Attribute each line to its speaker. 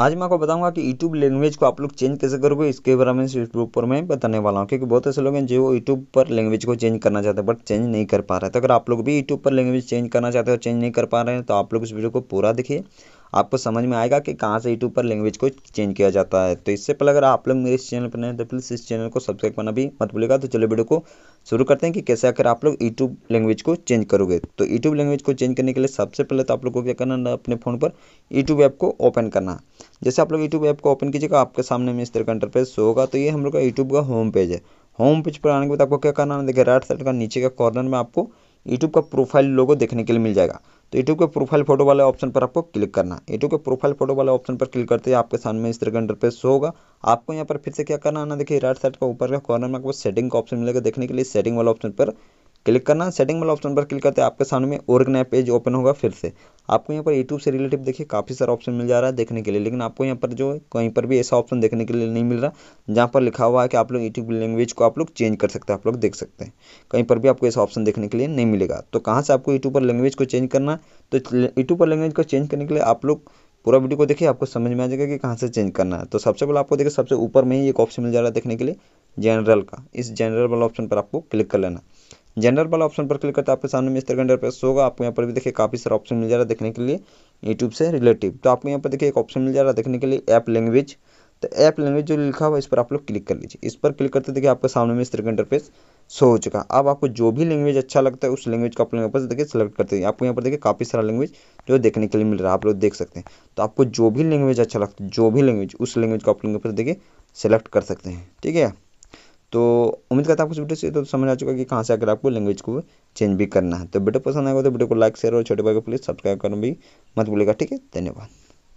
Speaker 1: आज मैं आपको बताऊंगा कि यूट्यूब लैंग्वेज को आप लोग चेंज कैसे करोगे इसके बारे में इस यूट्यूब पर मैं बताने वाला हूँ क्योंकि बहुत ऐसे लोग हैं जो यूट्यूब पर लैंग्वेज को चेंज करना चाहते हैं बट चेंज नहीं कर पा रहे तो अगर आप लोग भी यूट्यूब पर लैंग्वेज चेंज करना चाहते हो चेंज नहीं कर पा रहे हैं तो आप लोग इस वीडियो को पूरा देखिए आपको समझ में आएगा कि कहाँ से यूट्यूब पर लैंग्वेज को चेंज किया जाता है तो इससे पहले अगर आप लोग मेरे इस चैनल पर नए तो प्लीज़ इस चैनल को सब्सक्राइब करना भी मत भूलेगा तो चलो वीडियो को शुरू करते हैं कि कैसे अगर आप लोग यूट्यूब लैंग्वेज को चेंज करोगे तो यूट्यूब लैंग्वेज को चेंज करने के लिए सबसे पहले तो आप लोग को क्या करना अपने फ़ोन पर यूट्यूब ऐप को ओपन करना जैसे आप लोग यूट्यूब ऐप को ओपन कीजिएगा आपके सामने में इस तरह का इंटरफेस होगा तो ये हम लोग का यूट्यूब का होम पेज है होम पेज पर आने के बाद आपको क्या करना है देखिए राइट साइड का नीचे का कॉर्नर में आपको यूट्यूब का प्रोफाइल लोगो देखने के लिए मिल जाएगा तो यूट्यूब के प्रोफाइल फोटो वाले ऑप्शन पर आपको क्लिक करना है यूट्यूब के प्रोफाइल फोटो वाले ऑप्शन पर क्लिक करते हैं आपके सामने इस तरह का इंटरफेस होगा आपको यहाँ पर फिर से क्या करना है देखिए राइट साइड का ऊपर का कॉर्नर में आपको सेटिंग का ऑप्शन मिलेगा देखने के लिए सेटिंग वाले ऑप्शन पर क्लिक करना सेटिंग वाला ऑप्शन पर क्लिक करते हैं आपके सामने में ऑर्गनाइज पेज ओपन होगा फिर से आपको यहाँ पर यूट्यूब से रिलेटिव देखिए काफ़ी सारा ऑप्शन मिल जा रहा है देखने के लिए लेकिन आपको यहाँ पर जो है कहीं पर भी ऐसा ऑप्शन देखने के लिए नहीं मिल रहा जहाँ पर लिखा हुआ है कि आप लोग यूट्यूब लैंग्वेज को आप लोग चेंज कर सकते हैं आप लोग देख सकते हैं कहीं पर भी आपको ऐसा ऑप्शन देखने के लिए नहीं मिलेगा तो कहाँ से आपको यूट्यूब पर लैंग्वेज को चेंज करना है तो यूट्यूब पर लैंग्वेज को चेंज करने के लिए आप लोग पूरा वीडियो को देखिए आपको समझ में आ जाएगा कि कहाँ से चेंज करना है तो सबसे पहले आपको देखिए सबसे ऊपर में ही एक ऑप्शन मिल जा रहा है देखने के लिए जनरल का इस जनरल वाला ऑप्शन पर आपको क्लिक कर लेना जनरल वाला ऑप्शन पर क्लिक करते हैं आपके सामने में इस तरह का इंटरफेस होगा आपको यहाँ पर भी देखिए काफ़ी सारा ऑप्शन मिल जा रहा है देखने के लिए यूट्यूब से रिलेटिव तो आपको यहाँ पर देखिए एक ऑप्शन मिल जा रहा है देखने के लिए ऐप लैंग्वेज तो ऐप लैंग्वेज जो लिखा हुआ है इस पर आप लोग क्लिक कर लीजिए इस पर क्लिक करते देखिए आपके सामने में इस तरह का इंटरफेस शो हो चुका अब आपको जो भी लैंग्वेज अच्छा लगता है उस लैंग्वेज को आप लोग यहाँ पर देखिए सेलेक्ट करते हैं आपको यहाँ पर देखिए काफ़ी सारा लैंग्वेज जो देखने के लिए मिल रहा है आप लोग देख सकते हैं तो आपको जो भी लैंग्वेज अच्छा लगता है जो भी लैंग्वेज उस लैंग्वेज को आप लोग यहाँ पर देखिए सेलेक्ट कर सकते हैं ठीक है तो उम्मीद करता है कुछ वीडियो से तो समझ आ चुका कि कहाँ से अगर आपको लैंग्वेज को चेंज भी करना है तो वीडियो पसंद आएगा तो वीडियो को लाइक शेयर और छोटे भाई को प्लीज़ सब्सक्राइब करना भी मत भूलेगा ठीक है धन्यवाद